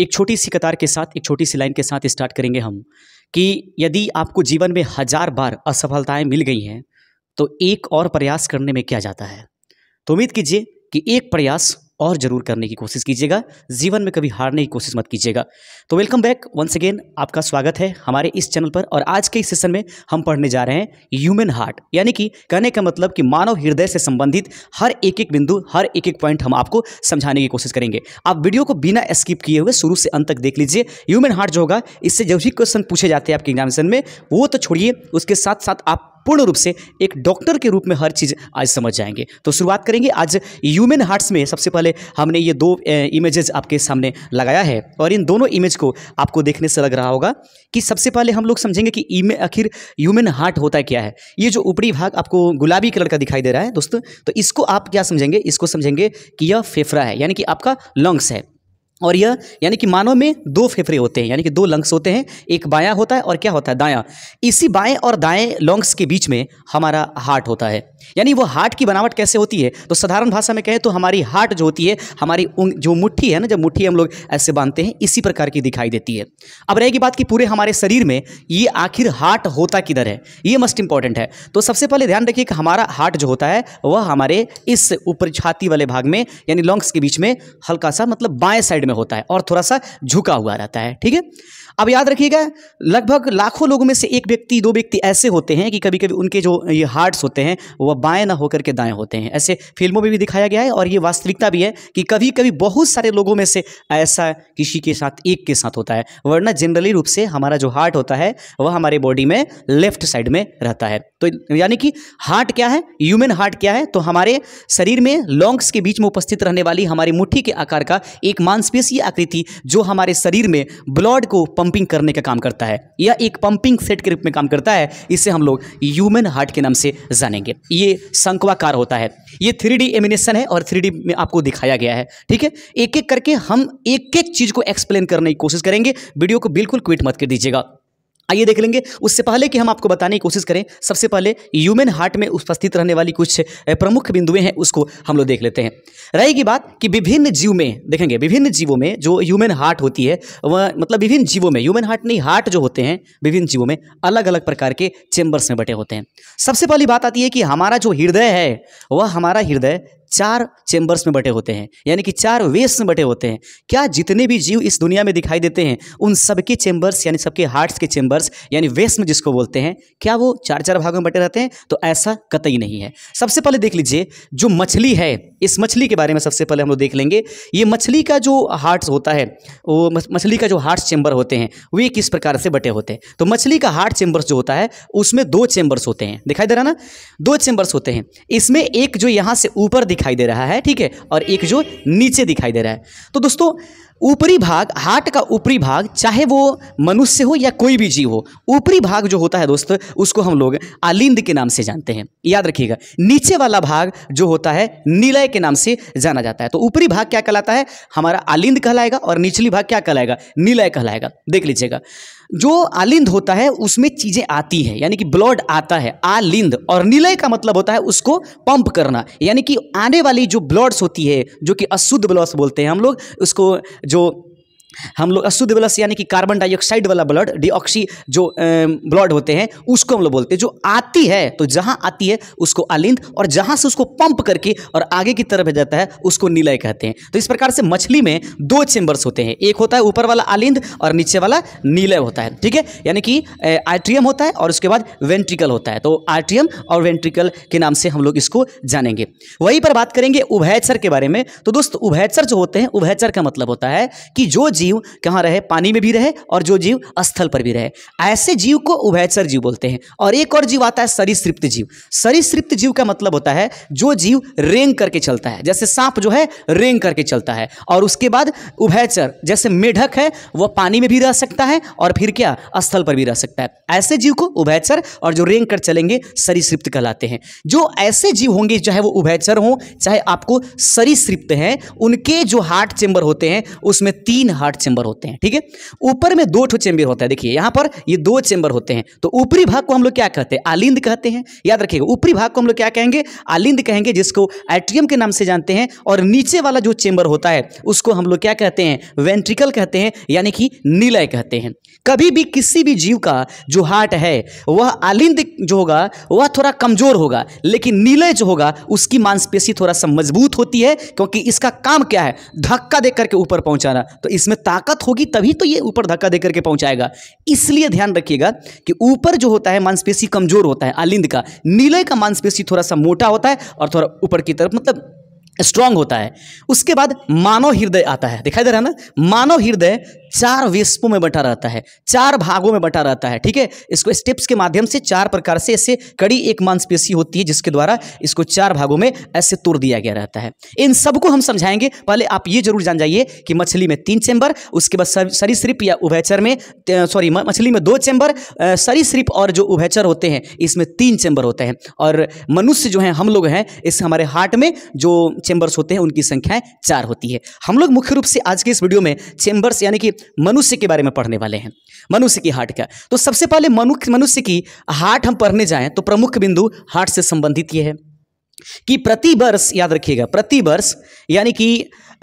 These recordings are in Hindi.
एक छोटी सी कतार के साथ एक छोटी सी लाइन के साथ स्टार्ट करेंगे हम कि यदि आपको जीवन में हजार बार असफलताएं मिल गई हैं तो एक और प्रयास करने में क्या जाता है तो उम्मीद कीजिए कि एक प्रयास और ज़रूर करने की कोशिश कीजिएगा जीवन में कभी हारने की कोशिश मत कीजिएगा तो वेलकम बैक वंस अगेन आपका स्वागत है हमारे इस चैनल पर और आज के इस सेशन में हम पढ़ने जा रहे हैं ह्यूमन हार्ट यानी कि कहने का मतलब कि मानव हृदय से संबंधित हर एक एक बिंदु हर एक एक पॉइंट हम आपको समझाने की कोशिश करेंगे आप वीडियो को बिना स्किप किए हुए शुरू से अंत तक देख लीजिए ह्यूमन हार्ट जो होगा इससे जब भी क्वेश्चन पूछे जाते हैं आपके एग्जामिनेशन में वो तो छोड़िए उसके साथ साथ आप पूर्ण रूप से एक डॉक्टर के रूप में हर चीज़ आज समझ जाएंगे तो शुरुआत करेंगे आज ह्यूमन हार्ट्स में सबसे पहले हमने ये दो इमेजेस आपके सामने लगाया है और इन दोनों इमेज को आपको देखने से लग रहा होगा कि सबसे पहले हम लोग समझेंगे कि आखिर ह्यूमन हार्ट होता क्या है ये जो ऊपरी भाग आपको गुलाबी कलर का दिखाई दे रहा है दोस्तों तो इसको आप क्या समझेंगे इसको समझेंगे कि यह फेफड़ा है यानी कि आपका लंग्स है और यह यानी कि मानव में दो फेफड़े होते हैं यानी कि दो लंग्स होते हैं एक बायां होता है और क्या होता है दायां इसी बाएं और दाएं लंग्स के बीच में हमारा हार्ट होता है यानी वो हार्ट की बनावट कैसे होती है तो साधारण भाषा में कहें तो हमारी हार्ट जो होती है हमारी उंग जो मुट्ठी है ना जब मुट्ठी हम लोग ऐसे बांधते हैं इसी प्रकार की दिखाई देती है अब रहेगी बात कि पूरे हमारे शरीर में ये आखिर हार्ट होता किधर है ये मस्ट इंपॉर्टेंट है तो सबसे पहले ध्यान रखिए कि हमारा हार्ट जो होता है वह हमारे इस ऊपर छाती वाले भाग में यानी लंग्स के बीच में हल्का सा मतलब बाएँ साइड में होता है और थोड़ा सा झुका हुआ रहता है ठीक है अब याद रखिएगा लगभग लाखों लोगों में से एक व्यक्ति दो व्यक्ति ऐसे होते हैं कि कभी कभी उनके जो ये हार्ट्स होते हैं वह बाएँ ना होकर के दाएँ होते हैं ऐसे फिल्मों में भी दिखाया गया है और ये वास्तविकता भी है कि कभी कभी बहुत सारे लोगों में से ऐसा किसी के साथ एक के साथ होता है वरना जनरली रूप से हमारा जो हार्ट होता है वह हमारे बॉडी में लेफ्ट साइड में रहता है तो यानी कि हार्ट क्या है ह्यूमन हार्ट क्या है तो हमारे शरीर में लॉन्ग्स के बीच में उपस्थित रहने वाली हमारी मुट्ठी के आकार का एक मांसपेशी मांसपेशीय आकृति जो हमारे शरीर में ब्लड को पंपिंग करने का काम करता है यह एक पंपिंग सेट के रूप में काम करता है इसे हम लोग ह्यूमन हार्ट के नाम से जानेंगे ये शंकवाकार होता है ये थ्री डी एमिनेशन है और थ्री में आपको दिखाया गया है ठीक है एक एक करके हम एक एक चीज़ को एक्सप्लेन करने की कोशिश करेंगे वीडियो को बिल्कुल क्विट मत कर दीजिएगा आइए देख लेंगे उससे पहले कि हम आपको बताने की कोशिश करें सबसे पहले ह्यूमन हार्ट में उपस्थित रहने वाली कुछ प्रमुख बिंदुएं हैं उसको हम लोग देख लेते हैं रहेगी बात कि विभिन्न जीव में देखेंगे विभिन्न जीवों में जो ह्यूमन हार्ट होती है वह मतलब विभिन्न जीवों में ह्यूमन हार्ट नहीं हार्ट जो होते हैं विभिन्न जीवों में अलग अलग प्रकार के चेंबर्स में बटे होते हैं सबसे पहली बात आती है कि हमारा जो हृदय है वह हमारा हृदय चार चेंबर्स में बटे होते हैं यानी कि चार वेस में बटे होते हैं क्या जितने भी जीव इस दुनिया में दिखाई देते हैं उन सबके चेंबर्स यानी सबके हार्ट्स के चेंबर्स यानी वेस में जिसको बोलते हैं क्या वो चार चार भागों में बटे रहते हैं तो ऐसा कतई नहीं है सबसे पहले देख लीजिए जो मछली है इस मछली के बारे में सबसे पहले हम लोग देख लेंगे ये मछली का जो हार्ट होता है वो मछली का जो हार्ट चेंबर होते हैं वे किस प्रकार से बटे होते हैं तो मछली का हार्ट चेंबर्स जो होता है उसमें दो चेंबर्स होते हैं दिखाई दे रहा ना दो चेंबर्स होते हैं इसमें एक जो यहाँ से ऊपर दिखाई दे रहा है ठीक है और एक जो नीचे दिखाई दे रहा है तो दोस्तों ऊपरी भाग हार्ट का ऊपरी भाग चाहे वो मनुष्य हो या कोई भी जीव हो ऊपरी भाग जो होता है दोस्त उसको हम लोग आलिंद के नाम से जानते हैं याद रखिएगा नीचे वाला भाग जो होता है नीलय के नाम से जाना जाता है तो ऊपरी भाग क्या कहलाता है हमारा आलिंद कहलाएगा और निचली भाग क्या कहलाएगा नीलय कहलाएगा देख लीजिएगा जो आलिंद होता है उसमें चीज़ें आती हैं यानी कि ब्लड आता है आलिंद और निलय का मतलब होता है उसको पंप करना यानी कि आने वाली जो ब्लड्स होती है जो कि अशुद्ध ब्लड्स बोलते हैं हम लोग उसको जो हम लोग अशुद्ध ब्लस यानी कि कार्बन डाइऑक्साइड वाला ब्लड डिऑक्सी जो ब्लड होते हैं उसको हम लोग बोलते हैं जो आती है तो जहाँ आती है उसको आलिंद और जहाँ से उसको पंप करके और आगे की तरफ जाता है उसको नीलय कहते हैं तो इस प्रकार से मछली में दो चेंबर्स होते हैं एक होता है ऊपर वाला आलिंद और नीचे वाला नीलय होता है ठीक है यानी कि आर्ट्रियम होता है और उसके बाद वेंट्रिकल होता है तो आर्ट्रियम और वेंट्रिकल के नाम से हम लोग इसको जानेंगे वहीं पर बात करेंगे उभयचर के बारे में तो दोस्त उभयचर जो होते हैं उभयचर का मतलब होता है कि जो जीव जीव कहाँ रहे पानी में भी रहे और जो जीव स्थल पर भी रहे ऐसे जीव को उभयचर जीव बोलते हैं और एक और जीव आता है सरीसृप्त जीव सरीसृप्त जीव का मतलब होता है जो जीव रेंग करके चलता है जैसे सांप जो है रेंग करके चलता है और उसके बाद उभयचर जैसे मेढक है वह पानी में भी रह सकता है और फिर क्या स्थल पर भी रह सकता है ऐसे जीव को उभयचर और जो रेंग कर चलेंगे सरीसृप्त कहलाते हैं जो ऐसे जीव होंगे चाहे वो उभयचर हों चाहे आपको सरीसृप्त हैं उनके जो हार्ट चेंबर होते हैं उसमें तीन हार्ट आठ चैम्बर होते हैं ठीक है ऊपर में दो ठो चैम्बर होता है देखिए यहाँ पर ये दो चैम्बर होते हैं तो ऊपरी भाग को हम लोग क्या कहते हैं आलिंद कहते हैं याद रखिएगा ऊपरी भाग को हम लोग क्या कहेंगे आलिंद कहेंगे जिसको एट्रियम के नाम से जानते हैं और नीचे वाला जो चैम्बर होता है उसको हम लोग क्या कहते हैं वेंट्रिकल कहते हैं यानी कि नीलय कहते हैं कभी भी किसी भी जीव का जो हार्ट है वह आलिंद जो होगा वह थोड़ा कमजोर होगा लेकिन नीलय जो होगा उसकी मांसपेशी थोड़ा सा मजबूत होती है क्योंकि इसका काम क्या है धक्का देकर के ऊपर पहुंचाना तो इसमें ताकत होगी तभी तो ये ऊपर धक्का देकर के पहुंचाएगा इसलिए ध्यान रखिएगा कि ऊपर जो होता है मांसपेशी कमजोर होता है आलिंद का नीले का मांसपेशी थोड़ा सा मोटा होता है और थोड़ा ऊपर की तरफ मतलब स्ट्रांग होता है उसके बाद मानव हृदय आता है दिखाई दे रहा है ना मानव हृदय चार विस्पों में बटा रहता है चार भागों में बटा रहता है ठीक है इसको स्टेप्स के माध्यम से चार प्रकार से ऐसे कड़ी एक मांसपेशी होती है जिसके द्वारा इसको चार भागों में ऐसे तोड़ दिया गया रहता है इन सबको हम समझाएंगे पहले आप ये जरूर जान जाइए कि मछली में तीन चैम्बर उसके बाद सरीसृप या उभयचर में सॉरी मछली में दो चैम्बर सरीसृप और जो उभयचर होते हैं इसमें तीन चैम्बर होते हैं और मनुष्य जो है हम लोग हैं इस हमारे हार्ट में जो चैम्बर्स होते हैं उनकी संख्याएं चार होती है हम लोग मुख्य रूप से आज के इस वीडियो में चैम्बर्स यानी कि मनुष्य के बारे में पढ़ने वाले हैं मनुष्य की हार्ट का तो सबसे पहले मनुष्य मनुष्य की हार्ट हम पढ़ने जाएं तो प्रमुख बिंदु हार्ट से संबंधित ये है कि प्रति वर्ष याद रखिएगा प्रति वर्ष यानी कि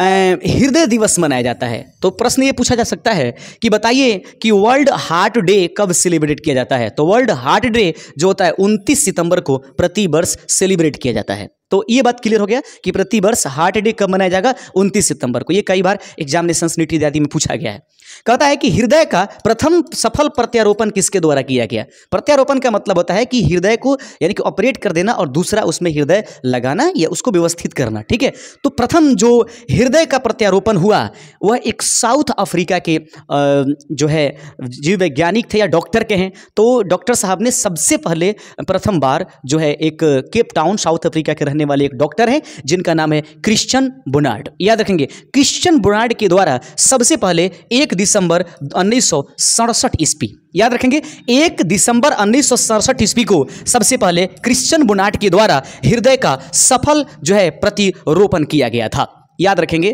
हृदय दिवस मनाया जाता है तो प्रश्न ये पूछा जा सकता है कि बताइए कि वर्ल्ड हार्ट डे कब सेलिब्रेट किया जाता है तो वर्ल्ड हार्ट डे जो होता है 29 सितंबर को प्रति वर्ष सेलिब्रेट किया जाता है तो ये बात क्लियर हो गया कि प्रति वर्ष हार्ट डे कब मनाया जाएगा 29 सितंबर को ये कई बार एग्जामिनेशन नीति इत्यादि में पूछा गया है कहता है कि हृदय का प्रथम सफल प्रत्यारोपण किसके द्वारा किया गया प्रत्यारोपण का मतलब होता है कि हृदय को यानी कि ऑपरेट कर देना और दूसरा उसमें हृदय लगाना या उसको व्यवस्थित करना ठीक है तो प्रथम जो हृदय का प्रत्यारोपण हुआ वह एक साउथ अफ्रीका के जो है जीव वैज्ञानिक थे या डॉक्टर के हैं तो डॉक्टर साहब ने सबसे पहले प्रथम बार जो है एक केप टाउन साउथ अफ्रीका के रहने वाले एक डॉक्टर हैं जिनका नाम है क्रिश्चन बुनार्ड याद रखेंगे क्रिश्चन बुनार्ड के द्वारा सबसे पहले एक दिसंबर उन्नीस सौ सड़सठ ईस्वी याद रखेंगे एक दिसंबर उन्नीस सौ सड़सठ ईस्वी को सबसे पहले क्रिश्चियन बुनाट के द्वारा हृदय का सफल जो है प्रतिरोपण किया गया था याद रखेंगे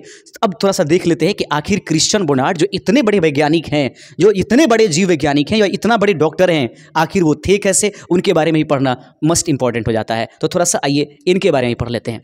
अब थोड़ा सा देख लेते हैं कि आखिर क्रिश्चियन बोनार्ड जो इतने बड़े वैज्ञानिक हैं जो इतने बड़े जीव वैज्ञानिक हैं या इतना बड़े डॉक्टर हैं आखिर वो थे कैसे उनके बारे में ही पढ़ना मस्ट इंपॉर्टेंट हो जाता है तो थोड़ा सा आइए इनके बारे में पढ़ लेते हैं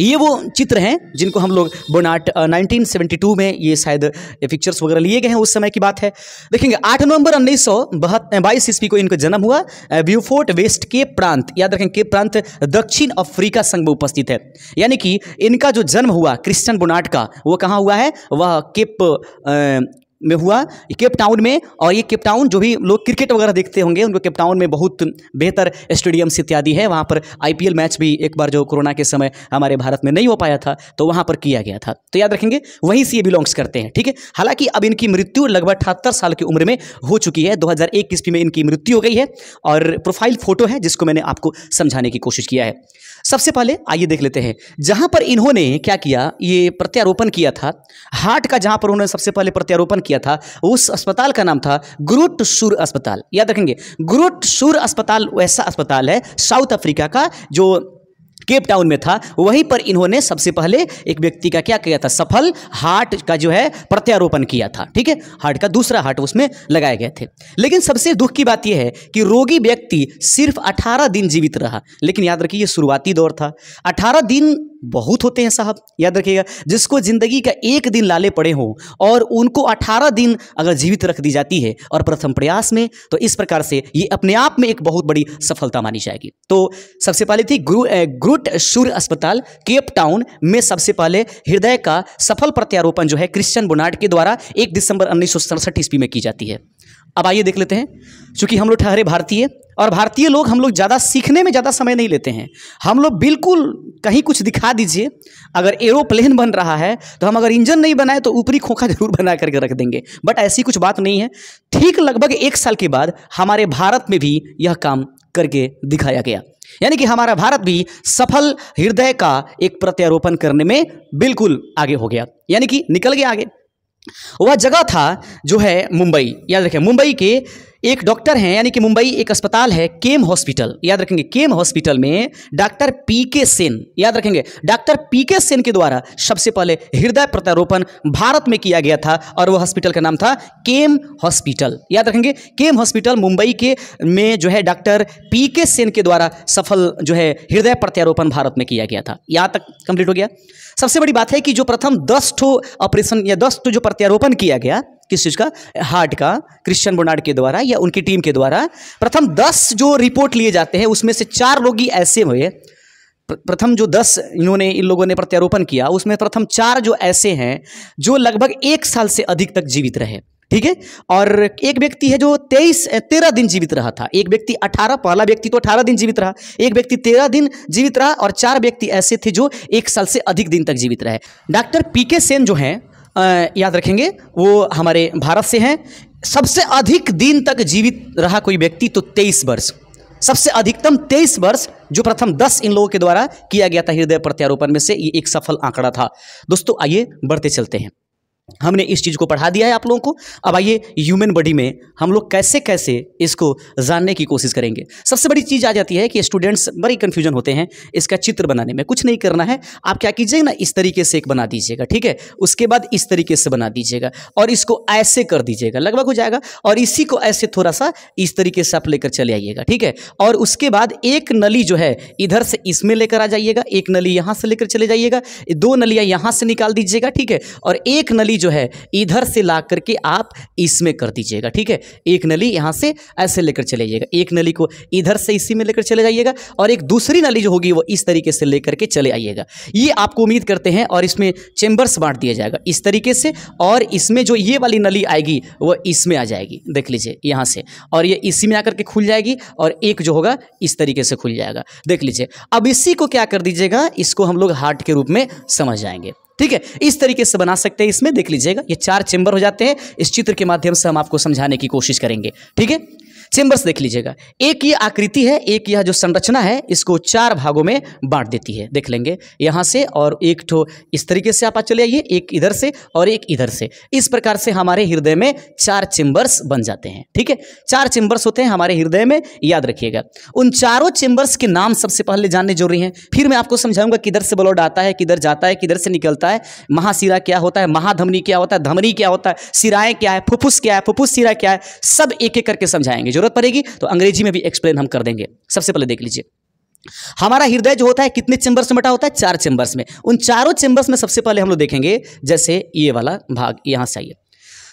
ये वो चित्र हैं जिनको हम लोग बोनाट uh, नाइनटीन सेवेंटी टू में ये शायद पिक्चर्स uh, वगैरह लिए गए हैं उस समय की बात है देखेंगे आठ नवंबर उन्नीस सौ uh, बाईस ईस्वी को इनका जन्म हुआ ब्यूफोर्ट वेस्ट के प्रांत याद रखें के प्रांत दक्षिण अफ्रीका संघ में उपस्थित है यानी कि इनका जो जन्म हुआ क्रिश्चियन बोनाट का वो कहाँ हुआ है वह केप में हुआ केप टाउन में और ये केप टाउन जो भी लोग क्रिकेट वगैरह देखते होंगे उनको केप टाउन में बहुत बेहतर स्टेडियम्स इत्यादि है वहाँ पर आईपीएल मैच भी एक बार जो कोरोना के समय हमारे भारत में नहीं हो पाया था तो वहाँ पर किया गया था तो याद रखेंगे वहीं से ये बिलोंग्स करते हैं ठीक है हालांकि अब इनकी मृत्यु लगभग अठहत्तर साल की उम्र में हो चुकी है दो हज़ार ईस्वी में इनकी मृत्यु हो गई है और प्रोफाइल फोटो है जिसको मैंने आपको समझाने की कोशिश किया है सबसे पहले आइए देख लेते हैं जहां पर इन्होंने क्या किया ये प्रत्यारोपण किया था हार्ट का जहां पर उन्होंने सबसे पहले प्रत्यारोपण किया था उस अस्पताल का नाम था ग्रुट सुर अस्पताल याद रखेंगे ग्रुट सुर अस्पताल वैसा अस्पताल है साउथ अफ्रीका का जो केप टाउन में था वहीं पर इन्होंने सबसे पहले एक व्यक्ति का क्या किया था सफल हार्ट का जो है प्रत्यारोपण किया था ठीक है हार्ट का दूसरा हार्ट उसमें लगाए गए थे लेकिन सबसे दुख की बात यह है कि रोगी व्यक्ति सिर्फ 18 दिन जीवित रहा लेकिन याद रखिए शुरुआती दौर था 18 दिन बहुत होते हैं साहब याद रखिएगा जिसको ज़िंदगी का एक दिन लाले पड़े हों और उनको अठारह दिन अगर जीवित रख दी जाती है और प्रथम प्रयास में तो इस प्रकार से ये अपने आप में एक बहुत बड़ी सफलता मानी जाएगी तो सबसे पहले थी गुरु ग्रुट सूर्य अस्पताल केप टाउन में सबसे पहले हृदय का सफल प्रत्यारोपण जो है क्रिश्चियन बोनार्ड के द्वारा एक दिसंबर उन्नीस ईस्वी में की जाती है अब आइए देख लेते हैं चूंकि हम लोग ठहरे भारतीय और भारतीय लोग हम लोग ज़्यादा सीखने में ज़्यादा समय नहीं लेते हैं हम लोग बिल्कुल कहीं कुछ दिखा दीजिए अगर एरोप्लेन बन रहा है तो हम अगर इंजन नहीं बनाए तो ऊपरी खोखा जरूर बना करके रख देंगे बट ऐसी कुछ बात नहीं है ठीक लगभग एक साल के बाद हमारे भारत में भी यह काम करके दिखाया गया यानी कि हमारा भारत भी सफल हृदय का एक प्रत्यारोपण करने में बिल्कुल आगे हो गया यानी कि निकल गया आगे वह जगह था जो है मुंबई याद रखें मुंबई के एक डॉक्टर हैं यानी कि मुंबई एक अस्पताल है केम हॉस्पिटल याद रखेंगे केम हॉस्पिटल में डॉक्टर पी के सेन याद रखेंगे डॉक्टर पी के सेन के द्वारा सबसे पहले हृदय प्रत्यारोपण भारत में किया गया था और वह हॉस्पिटल का नाम था केम हॉस्पिटल याद रखेंगे केम हॉस्पिटल मुंबई के में जो है डॉक्टर पी के सेन के द्वारा सफल जो है हृदय प्रत्यारोपण भारत में किया गया था यहाँ तक कंप्लीट हो गया सबसे बड़ी बात है कि जो प्रथम दस ठो ऑपरेशन या दस ठो जो प्रत्यारोपण किया गया किस चीज़ का हार्ट का क्रिश्चियन बोनार्ड के द्वारा या उनकी टीम के द्वारा प्रथम दस जो रिपोर्ट लिए जाते हैं उसमें से चार लोग ही ऐसे हुए प्रथम जो दस इन्होंने इन लोगों ने प्रत्यारोपण किया उसमें प्रथम चार जो ऐसे हैं जो लगभग एक साल से अधिक तक जीवित रहे ठीक है और एक व्यक्ति है जो तेईस तेरह दिन जीवित रहा था एक व्यक्ति अठारह पहला व्यक्ति तो अठारह दिन जीवित रहा एक व्यक्ति तेरह दिन जीवित रहा और चार व्यक्ति ऐसे थे जो एक साल से अधिक दिन तक जीवित रहे डॉक्टर पी के सेन जो हैं याद रखेंगे वो हमारे भारत से हैं सबसे अधिक दिन तक जीवित रहा कोई व्यक्ति तो तेईस वर्ष सबसे अधिकतम तेईस वर्ष जो प्रथम दस इन लोगों के द्वारा किया गया था हृदय प्रत्यारोपण में से ये एक सफल आंकड़ा था दोस्तों आइए बढ़ते चलते हैं हमने इस चीज़ को पढ़ा दिया है आप लोगों को अब आइए ह्यूमन बॉडी में हम लोग कैसे कैसे इसको जानने की कोशिश करेंगे सबसे बड़ी चीज़ आ जाती है कि स्टूडेंट्स बड़ी कन्फ्यूजन होते हैं इसका चित्र बनाने में कुछ नहीं करना है आप क्या कीजिए ना इस तरीके से एक बना दीजिएगा ठीक है उसके बाद इस तरीके से बना दीजिएगा और इसको ऐसे कर दीजिएगा लगभग हो जाएगा और इसी को ऐसे थोड़ा सा इस तरीके से आप लेकर चले आइएगा ठीक है और उसके बाद एक नली जो है इधर से इसमें लेकर आ जाइएगा एक नली यहाँ से लेकर चले जाइएगा दो नलियाँ यहाँ से निकाल दीजिएगा ठीक है और एक नली नली जो है इधर से ला करके आप इसमें कर दीजिएगा ठीक है एक नली यहाँ से ऐसे लेकर चले जाइएगा एक नली को इधर से इसी में लेकर चले जाइएगा और एक दूसरी नली जो होगी वो इस तरीके से लेकर के चले आइएगा ये आपको उम्मीद करते हैं और इसमें चेंबर्स बांट दिया जाएगा इस तरीके से और इसमें जो ये वाली नली आएगी वह इसमें आ जाएगी देख लीजिए यहाँ से और ये इसी में आकर के खुल जाएगी और एक जो होगा इस तरीके से खुल जाएगा देख लीजिए अब इसी को क्या कर दीजिएगा इसको हम लोग हार्ट के रूप में समझ जाएंगे ठीक है इस तरीके से बना सकते हैं इसमें देख लीजिएगा ये चार चेंबर हो जाते हैं इस चित्र के माध्यम से हम आपको समझाने की कोशिश करेंगे ठीक है चेंबर्स देख लीजिएगा एक ये आकृति है एक यह जो संरचना है इसको चार भागों में बांट देती है देख लेंगे यहाँ से और एक ठो इस तरीके से आप चले आइए एक इधर से और एक इधर से इस प्रकार से हमारे हृदय में चार चेंबर्स बन जाते हैं ठीक है चार चेंबर्स होते हैं हमारे हृदय में याद रखिएगा उन चारों चेंबर्स के नाम सबसे पहले जानने जरूरी हैं फिर मैं आपको समझाऊंगा किधर से ब्लड आता है किधर जाता है किधर से निकलता है महाशिरा क्या होता है महाधमनी क्या होता है धमनी क्या होता है सिराए क्या है फुफ्फुस क्या है फुफ्फुस सिरा क्या है सब एक एक करके समझाएंगे जो ज़रूरत पड़ेगी तो अंग्रेजी में भी एक्सप्लेन हम कर देंगे सबसे पहले देख लीजिए हमारा हृदय जो होता है कितने चेंबर्स में बटा होता है चार चेंबर्स में उन चारों चेंबर्स में सबसे पहले हम लोग देखेंगे जैसे ये वाला भाग यहां से आइए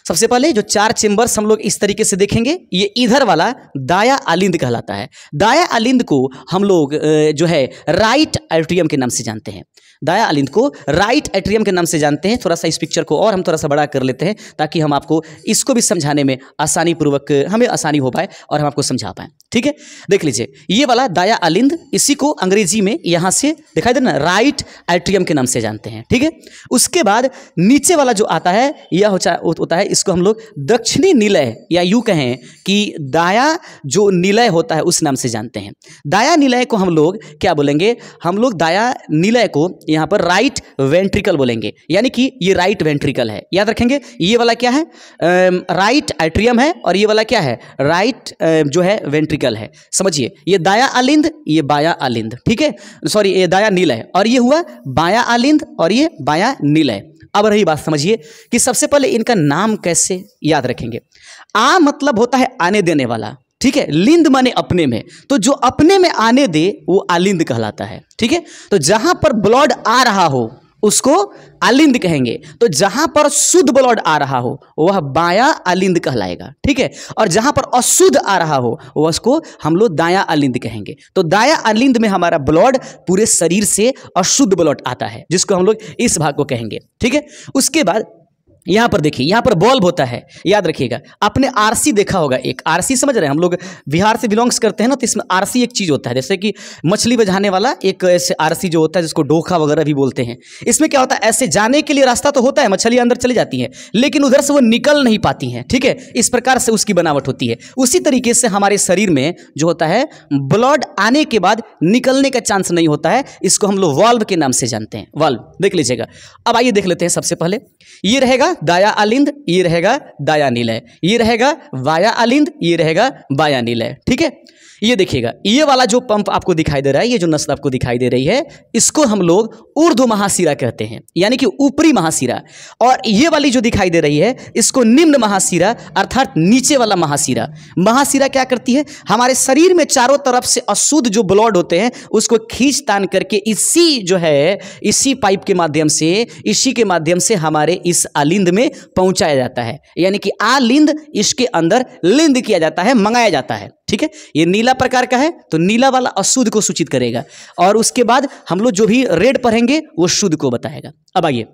सबसे पहले जो चार चेंबर्स हम लोग इस तरीके से देखेंगे ये इधर वाला दाया आलिंद कहलाता है दाया आलिंद को हम लोग जो है राइट एट्रियम के नाम से जानते हैं दाया अलिंद को राइट एट्रियम के नाम से जानते हैं थोड़ा सा इस पिक्चर को और हम थोड़ा सा बड़ा कर लेते हैं ताकि हम आपको इसको भी समझाने में आसानी पूर्वक हमें आसानी हो पाए और हम आपको समझा पाएँ ठीक है देख लीजिए ये वाला दाया अलिंद इसी को अंग्रेजी में यहां से दिखाई देना राइट एट्रियम के नाम से जानते हैं ठीक है उसके बाद नीचे वाला जो आता है यह होता है इसको हम लोग दक्षिणी निलय या यू कहें कि दाया जो निलय होता है उस नाम से जानते हैं दाया निलय को हम लोग क्या बोलेंगे हम लोग दाया निलय को यहां पर राइट वेंट्रिकल बोलेंगे यानी कि ये राइट वेंट्रिकल है याद रखेंगे ये वाला क्या है राइट एट्रियम है और ये वाला क्या है राइट जो है वेंट्रिकल टिपिकल है समझिए ये दाया आलिंद ये बाया आलिंद ठीक है सॉरी ये दाया नील है और ये हुआ बाया आलिंद और ये बाया नील है अब रही बात समझिए कि सबसे पहले इनका नाम कैसे याद रखेंगे आ मतलब होता है आने देने वाला ठीक है लिंद माने अपने में तो जो अपने में आने दे वो आलिंद कहलाता है ठीक है तो जहां पर ब्लड आ रहा हो उसको आलिंद कहेंगे तो जहां पर शुद्ध ब्लड आ रहा हो वह बाया आलिंद कहलाएगा ठीक है और जहां पर अशुद्ध आ रहा हो वह उसको हम लोग दाया आलिंद कहेंगे तो दाया आलिंद में हमारा ब्लड पूरे शरीर से अशुद्ध ब्लड आता है जिसको हम लोग इस भाग को कहेंगे ठीक है उसके बाद यहां पर देखिए यहां पर बल्ब होता है याद रखिएगा आपने आरसी देखा होगा एक आरसी समझ रहे हैं हम लोग बिहार से बिलोंग्स करते हैं ना तो इसमें आरसी एक चीज़ होता है जैसे कि मछली बजाने वाला एक ऐसे आरसी जो होता है जिसको डोखा वगैरह भी बोलते हैं इसमें क्या होता है ऐसे जाने के लिए रास्ता तो होता है मछली अंदर चली जाती है लेकिन उधर से वो निकल नहीं पाती हैं ठीक है इस प्रकार से उसकी बनावट होती है उसी तरीके से हमारे शरीर में जो होता है ब्लड आने के बाद निकलने का चांस नहीं होता है इसको हम लोग वॉल्व के नाम से जानते हैं वाल्व देख लीजिएगा अब आइए देख लेते हैं सबसे पहले ये रहेगा दाया अलिंद ये रहेगा दाया नीलय ये रहेगा वाया अलिंद ये रहेगा बाया नीलय ठीक है ये देखिएगा ये वाला जो पंप आपको दिखाई दे रहा है ये जो नस्ल आपको दिखाई दे रही है इसको हम लोग ऊर्ध महाशिरा कहते हैं यानी कि ऊपरी महाशिरा और ये वाली जो दिखाई दे रही है इसको निम्न महाशिरा अर्थात नीचे वाला महाशिरा महासिरा क्या करती है हमारे शरीर में चारों तरफ से अशुद्ध जो ब्लड होते हैं उसको खींच तान करके इसी जो है इसी पाइप के माध्यम से इसी के माध्यम से हमारे इस आलिंद में पहुंचाया जाता है यानी कि आलिंद इसके अंदर लिंद किया जाता है मंगाया जाता है ठीक है ये नीला प्रकार का है तो नीला वाला अशुद्ध को सूचित करेगा और उसके बाद हम लोग जो भी रेड पढ़ेंगे वो शुद्ध को बताएगा अब आइए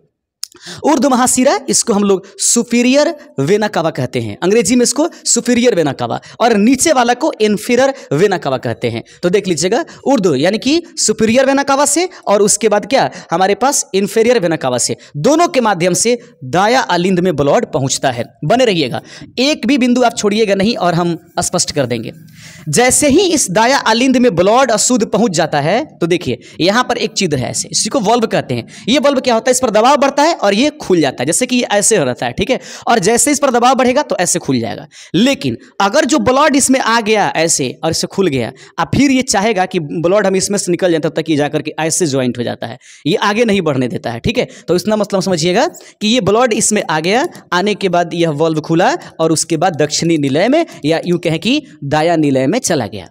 उर्द महाशिरा इसको हम लोग सुपीरियर वेनाकावा कहते हैं अंग्रेजी में इसको सुपीरियर वेनाकावा और नीचे वाला को इन्फीरियर वेनाकावा कहते हैं तो देख लीजिएगा उर्दू यानी कि सुपीरियर वेनाकावा से और उसके बाद क्या हमारे पास इन्फीरियर वेनाकावा से दोनों के माध्यम से दाया आलिंद में ब्लड पहुंचता है बने रहिएगा एक भी बिंदु आप छोड़िएगा नहीं और हम स्पष्ट कर देंगे जैसे ही इस दाया आलिंद में ब्लड अशुद्ध पहुंच जाता है तो देखिए यहां पर एक चिद्र है ऐसे इसी को बल्ब कहते हैं ये बल्ब क्या होता है इस पर दबाव बढ़ता है और ये खुल जाता है जैसे कि ऐसे हो रहता है ठीक है और जैसे इस पर दबाव बढ़ेगा तो ऐसे खुल जाएगा लेकिन अगर जो ब्लड इसमें आ गया ऐसे और इसे खुल गया अब फिर ये चाहेगा कि ब्लड हम इसमें से निकल जाए तब तक ये जाकर के ऐसे ज्वाइंट हो जाता है ये आगे नहीं बढ़ने देता है ठीक है तो इसका मतलब समझिएगा कि ये ब्लड इसमें आ गया आने के बाद यह वल्व खुला और उसके बाद दक्षिणी निलय में या यू बोलते हैं कि दया निलय में चला गया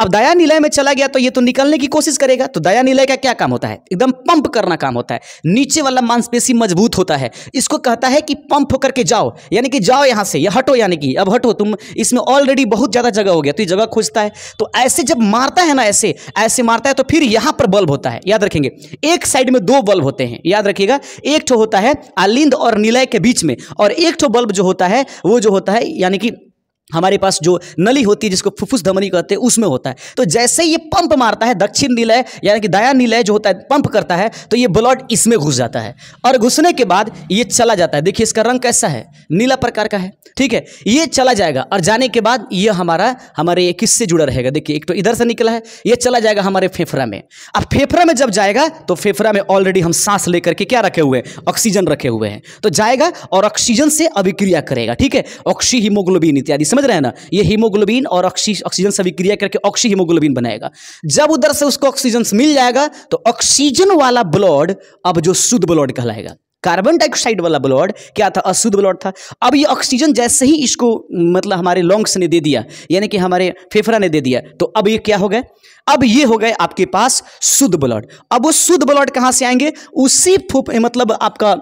अब दया निलय में चला गया तो ये तो निकलने की कोशिश करेगा तो दया निलय का क्या काम होता है एकदम पंप करना काम होता है नीचे वाला मांसपेशी मजबूत होता है इसको कहता है कि पंप होकर के जाओ यानी कि जाओ यहां से या हटो यानी कि अब हटो तुम इसमें ऑलरेडी बहुत ज़्यादा जगह हो गया तो ये जगह खोजता है तो ऐसे जब मारता है ना ऐसे ऐसे मारता है तो फिर यहां पर बल्ब होता है याद रखेंगे एक साइड में दो बल्ब होते हैं याद रखिएगा एक ठो होता है आलिंद और निलय के बीच में और एक ठो बल्ब जो होता है वो जो होता है यानी कि हमारे पास जो नली होती है जिसको फुफ्फुस धमनी कहते हैं उसमें होता है तो जैसे ये पंप मारता है दक्षिण निलय यानी कि दया निलय जो होता है पंप करता है तो ये ब्लड इसमें घुस जाता है और घुसने के बाद ये चला जाता है देखिए इसका रंग कैसा है नीला प्रकार का है ठीक है ये चला जाएगा और जाने के बाद ये हमारा हमारे किससे जुड़ा रहेगा देखिए एक तो इधर से निकला है ये चला जाएगा हमारे फेफड़ा में अब फेफड़ा में जब जाएगा तो फेफड़ा में ऑलरेडी हम सांस लेकर के क्या रखे हुए हैं ऑक्सीजन रखे हुए हैं तो जाएगा और ऑक्सीजन से अभिक्रिया करेगा ठीक है ऑक्सी हीमोग्लोबिन इत्यादि समझ रहे हैं ना ये हीमोग्लोबिन और ऑक्सीजन से विक्रिया करके ऑक्सी हीमोग्लोबिन बनाएगा जब उधर से उसको ऑक्सीजन मिल जाएगा तो ऑक्सीजन वाला ब्लड अब जो शुद्ध ब्लड कहलाएगा कार्बन डाइऑक्साइड वाला ब्लड क्या था अशुद्ध ब्लड था अब ये ऑक्सीजन जैसे ही इसको मतलब हमारे लंग्स ने दे दिया यानी कि हमारे फेफड़ा ने दे दिया तो अब ये क्या हो गए अब ये हो गए आपके पास शुद्ध ब्लड अब वो शुद्ध ब्लड कहां से आएंगे उसी मतलब आपका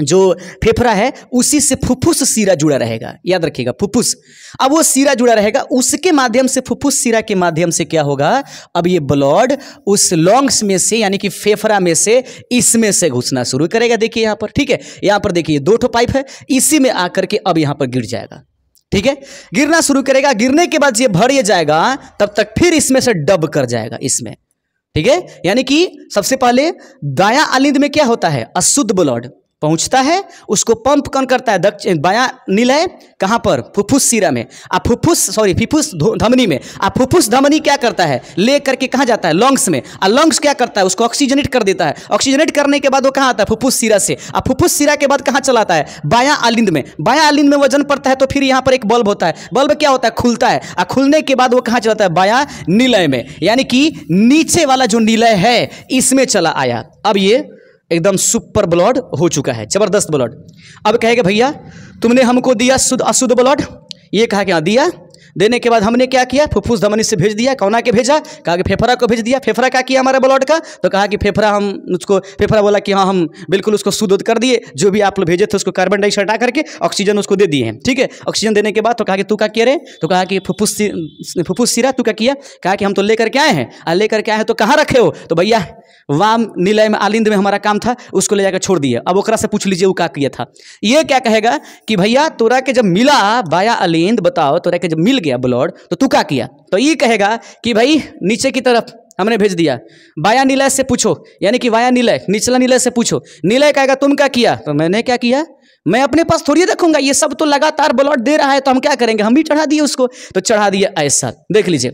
जो फेफड़ा है उसी से फुफ्फुस सीरा जुड़ा रहेगा याद रखिएगा फुफ्फुस अब वो सीरा जुड़ा रहेगा उसके माध्यम से फुफ्फुस सीरा के माध्यम से क्या होगा अब ये ब्लड उस लॉन्ग्स में से यानी कि फेफड़ा में से इसमें से घुसना शुरू करेगा देखिए यहाँ पर ठीक है यहाँ पर देखिए दो ठो पाइप है इसी में आकर के अब यहाँ पर गिर जाएगा ठीक है गिरना शुरू करेगा गिरने के बाद ये भर ये जाएगा तब तक फिर इसमें से डब कर जाएगा इसमें ठीक है यानी कि सबसे पहले दाया आलिंद में क्या होता है अशुद्ध ब्लड पहुंचता है उसको पंप कौन करता है दक्षिण बाया निलय कहाँ पर फुफ्फुस सीरा में आ फुफ्फुस सॉरी फिफुस धमनी में आ फुफ्फुस धमनी क्या करता है ले करके कहाँ जाता है लंग्स में आ लंग्स क्या करता है उसको ऑक्सीजनेट कर देता है ऑक्सीजनेट करने के बाद वो कहाँ आता है फुफ्फुस सीरा से आ फुफ्फुस सीरा के बाद कहाँ चलाता है बाया आलिंद में बाया आलिंद में वजन पड़ता है तो फिर यहाँ पर एक बल्ब होता है बल्ब क्या होता है खुलता है आ खुलने के बाद वो कहाँ चलाता है बाया निलय में यानी कि नीचे वाला जो निलय है इसमें चला आया अब ये एकदम सुपर ब्लड हो चुका है ज़बरदस्त ब्लड अब कहेगा भैया तुमने हमको दिया शुद्ध अशुद्ध ब्लड ये कहा कि हाँ दिया देने के बाद हमने क्या किया फुफ्फुस धमनी से भेज दिया कौना के भेजा कहा कि फेफड़ा को भेज दिया फेफड़ा क्या किया हमारे ब्लड का तो कहा कि फेफड़ा हम उसको फेफड़ा बोला कि हाँ हम बिल्कुल उसको शुद्ध कर दिए जो भी आप लोग भेजे थे उसको कार्बन डाइऑक्साइड हटा करके ऑक्सीजन उसको दे दिए हैं ठीक है ऑक्सीजन देने के बाद तो कहा कि तू क्या किया रे तो कहा कि फुफ्फुस फुफ्फुस सिरा तू क्या किया कहा कि हम तो लेकर के आए हैं और लेकर के आए हैं तो कहाँ रखे हो तो भैया वाम निलय में आलिंद में हमारा काम था उसको ले जाकर छोड़ दिया अब ओकरा से पूछ लीजिए वो क्या किया था ये क्या कहेगा कि भैया तोरा के जब मिला बाया अलिंद बताओ तोरा के जब मिल गया ब्लड तो तू तुका किया तो ये कहेगा कि भाई नीचे की तरफ हमने भेज दिया बाया निलय से पूछो यानी कि वाया निलय निचला निलय से पूछो निलय कहेगा तुम क्या किया तो मैंने क्या किया मैं अपने पास थोड़ी देखूंगा ये सब तो लगातार ब्लड दे रहा है तो हम क्या करेंगे हम भी चढ़ा दिए उसको तो चढ़ा दिए ऐसा देख लीजिए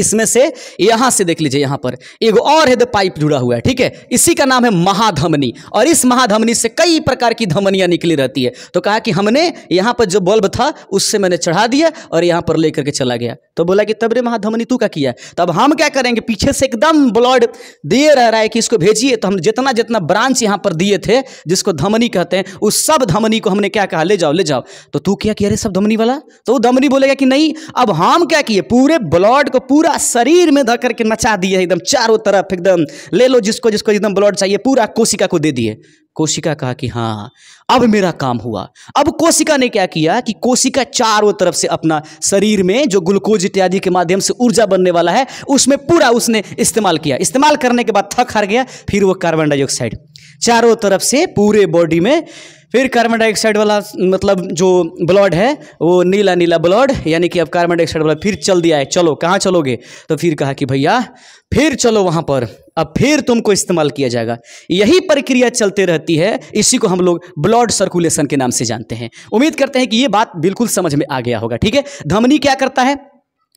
इसमें से यहां से देख लीजिए यहां पर एक और है पाइप जुड़ा हुआ है ठीक है इसी का नाम है महाधमनी और इस महाधमनी से कई प्रकार की धमनियां निकली रहती है तो कहा कि हमने यहां पर जो बल्ब था उससे मैंने चढ़ा दिया और यहां पर लेकर के चला गया तो बोला कि तब रे महाधमनी तू का किया तो अब हम क्या करेंगे पीछे से एकदम ब्लड दिए रह रहा है कि इसको भेजिए तो हम जितना जितना ब्रांच यहां पर दिए थे जिसको धमनी कहते हैं उस सब धमनी को हमने क्या कहा ले जाओ ले जाओ तो तू क्या किया अरे सब धमनी वाला तो वो धमनी बोलेगा कि नहीं अब हम क्या किए पूरे ब्लड को पूरा पूरा शरीर में धर के नचा दिए एकदम चारों तरफ एकदम ले लो जिसको जिसको एकदम ब्लड चाहिए पूरा कोशिका को दे दिए कोशिका कहा कि हाँ अब मेरा काम हुआ अब कोशिका ने क्या किया कि कोशिका चारों तरफ से अपना शरीर में जो ग्लूकोज इत्यादि के माध्यम से ऊर्जा बनने वाला है उसमें पूरा उसने इस्तेमाल किया इस्तेमाल करने के बाद थक हार गया फिर वो कार्बन डाइऑक्साइड चारों तरफ से पूरे बॉडी में फिर कार्बन डाइऑक्साइड वाला मतलब जो ब्लड है वो नीला नीला ब्लड यानी कि अब कार्बन डाइऑक्साइड वाला फिर चल दिया है चलो कहाँ चलोगे तो फिर कहा कि भैया फिर चलो वहाँ पर अब फिर तुमको इस्तेमाल किया जाएगा यही प्रक्रिया चलते रहती है इसी को हम लोग ब्लड सर्कुलेशन के नाम से जानते हैं उम्मीद करते हैं कि ये बात बिल्कुल समझ में आ गया होगा ठीक है धमनी क्या करता है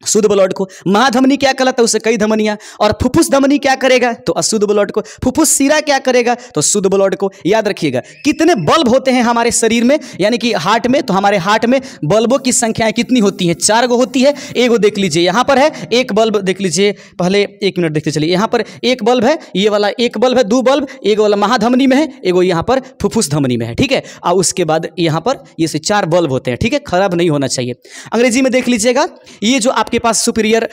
शुद्ध ब्लड को महाधमनी क्या कहलाता है उसे कई धमनियां और फुफ्फुस धमनी क्या करेगा तो अशुद्ध ब्लड को फुफ्फुस सिरा क्या करेगा तो शुद्ध ब्लड को याद रखिएगा कितने बल्ब होते हैं हमारे शरीर में यानी कि हार्ट में तो हमारे हार्ट में बल्बों की संख्याएं कितनी होती हैं चार गो होती है एगो गो देख लीजिए यहाँ पर है एक बल्ब देख लीजिए पहले एक मिनट देखते चलिए यहाँ पर एक बल्ब है ये वाला एक बल्ब है दो बल्ब एक वाला महाधमनी में है एगो यहां पर फुफ्फुस धमनी में है ठीक है और उसके बाद यहाँ पर ये चार बल्ब होते हैं ठीक है खराब नहीं होना चाहिए अंग्रेजी में देख लीजिएगा ये जो आप आपके पास सुपीरियर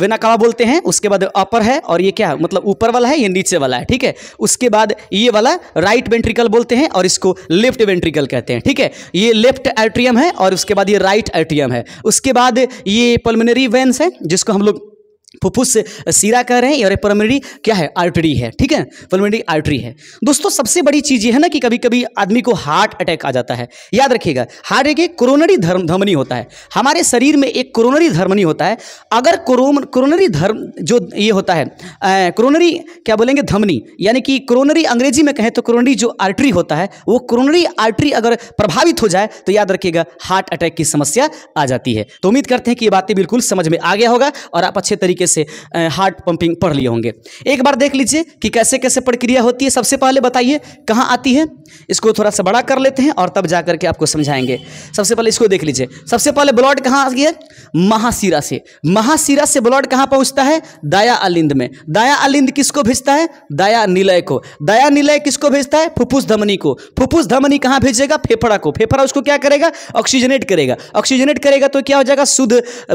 वेनाकावा बोलते हैं उसके बाद अपर है और ये क्या है मतलब ऊपर वाला है ये नीचे वाला है ठीक है उसके बाद ये वाला राइट वेंट्रिकल बोलते हैं और इसको लेफ्ट वेंट्रिकल कहते हैं ठीक है ये लेफ्ट एट्रियम है और उसके बाद ये राइट एट्रियम है उसके बाद ये पल्मोनरी वेंस है जिसको हम लोग फुफ्फुस से सीरा कह रहे हैं और पलमरी क्या है आर्टरी है ठीक है पलमरी आर्टरी है दोस्तों सबसे बड़ी चीज़ यह है ना कि कभी कभी आदमी को हार्ट अटैक आ जाता है याद रखिएगा हार्ट एक, एक कोरोनरी धर्म धमनी होता है हमारे शरीर में एक कोरोनरी धर्मनी होता है अगर कोरोनरी धर्म जो ये होता है कोरोनरी क्या बोलेंगे धमनी यानी कि कोरोनरी अंग्रेजी में कहें तो कोरोनरी जो आर्टरी होता है वो कोरोनरी आर्टरी अगर प्रभावित हो जाए तो याद रखिएगा हार्ट अटैक की समस्या आ जाती है तो उम्मीद करते हैं कि ये बातें बिल्कुल समझ में आ गया होगा और आप अच्छे तरीके से से हार्ट पंपिंग पढ़ लिए होंगे एक बार देख लीजिए कि कैसे कैसे प्रक्रिया होती है सबसे पहले बताइए कहाँ आती है इसको थोड़ा सा बड़ा कर लेते हैं और तब जा करके आपको समझाएंगे सबसे पहले इसको देख लीजिए सबसे पहले ब्लड कहाँ आ गया महाशिरा से महाशिरा से ब्लड कहाँ पहुँचता है दया अलिंद में दया अलिंद किसको भेजता है दया निलय को दया निलय किसको भेजता है फुफ्फुस धमनी को फुफ्फुस धमनी कहाँ भेजेगा फेफड़ा को फेफड़ा उसको क्या करेगा ऑक्सीजनेट करेगा ऑक्सीजनेट करेगा तो क्या हो जाएगा शुद्ध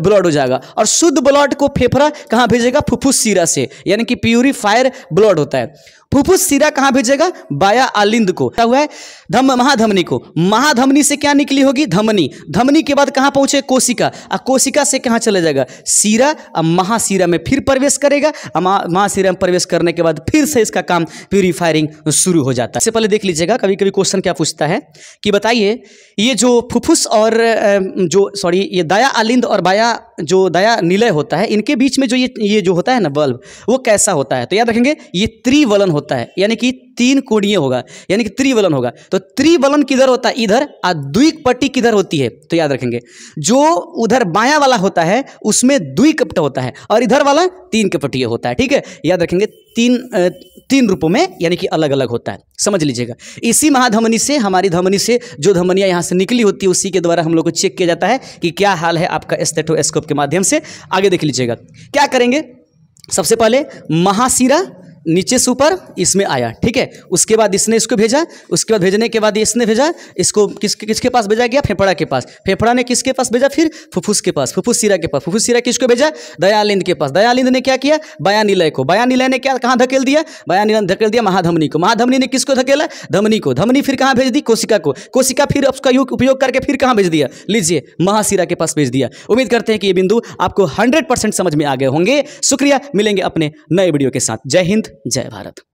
ब्लड हो जाएगा और शुद्ध ब्लड को फेफड़ा कहाँ भेजेगा फुफ्फुस सीरा से यानी कि प्यूरीफायर ब्लड होता है फुफ्फुस सिरा कहाँ भेजेगा बाया आलिंद को हुआ है धम महाधमनी को महाधमनी से क्या निकली होगी धमनी धमनी के बाद कहाँ पहुंचे कोशिका और कोशिका से कहाँ चले जाएगा सिरा और महाशिरा में फिर प्रवेश करेगा महाशिरा में प्रवेश करने के बाद फिर से इसका काम प्यूरिफायरिंग शुरू हो जाता है इससे पहले देख लीजिएगा कभी कभी क्वेश्चन क्या पूछता है कि बताइए ये जो फुफ्फुस और जो सॉरी ये दया आलिंद और बाया जो दया निलय होता है इनके बीच में जो ये ये जो होता है ना बल्ब वो कैसा होता है तो याद रखेंगे ये त्रिवलन होता है यानी कि तीन कोणीय होगा यानी कि त्रिवलन होगा तो त्रिवलन किधर होता है इधर और द्विक पट्टी किधर होती है तो याद रखेंगे जो उधर बायां वाला होता है उसमें द्विकपट होता है और इधर वाला तीन कपटीय होता है ठीक है याद रखेंगे तीन तीन रूपों में यानी कि अलग अलग होता है समझ लीजिएगा इसी महाधमनी से हमारी धमनी से जो धमनियाँ यहाँ से निकली होती है उसी के द्वारा हम लोग को चेक किया जाता है कि क्या हाल है आपका स्टेटोस्कोप के माध्यम से आगे देख लीजिएगा क्या करेंगे सबसे पहले महाशिरा नीचे से ऊपर इसमें आया ठीक है उसके बाद इसने इसको भेजा उसके बाद भेजने के बाद इसने भेजा इसको किस किसके पास भेजा गया फेफड़ा के पास फेफड़ा ने किसके पास भेजा फिर फुफुस के पास फुफुस सिरा के पास फुफुस सिरा किसको भेजा दयालिंद के पास दयालिंद ने क्या किया बयानिलय को बयानिलय ने क्या कहाँ धकेल दिया बयानिलय ने धकेल दिया महाधमनी को महाधमनी ने किसको धकेला धमनी को धमनी फिर कहाँ भेज दी कोशिका को कोशिका फिर उसका उपयोग करके फिर कहाँ भेज दिया लीजिए महासिरा के पास भेज दिया उम्मीद करते हैं कि ये बिंदु आपको हंड्रेड समझ में आ गए होंगे शुक्रिया मिलेंगे अपने नए वीडियो के साथ जय हिंद जय भारत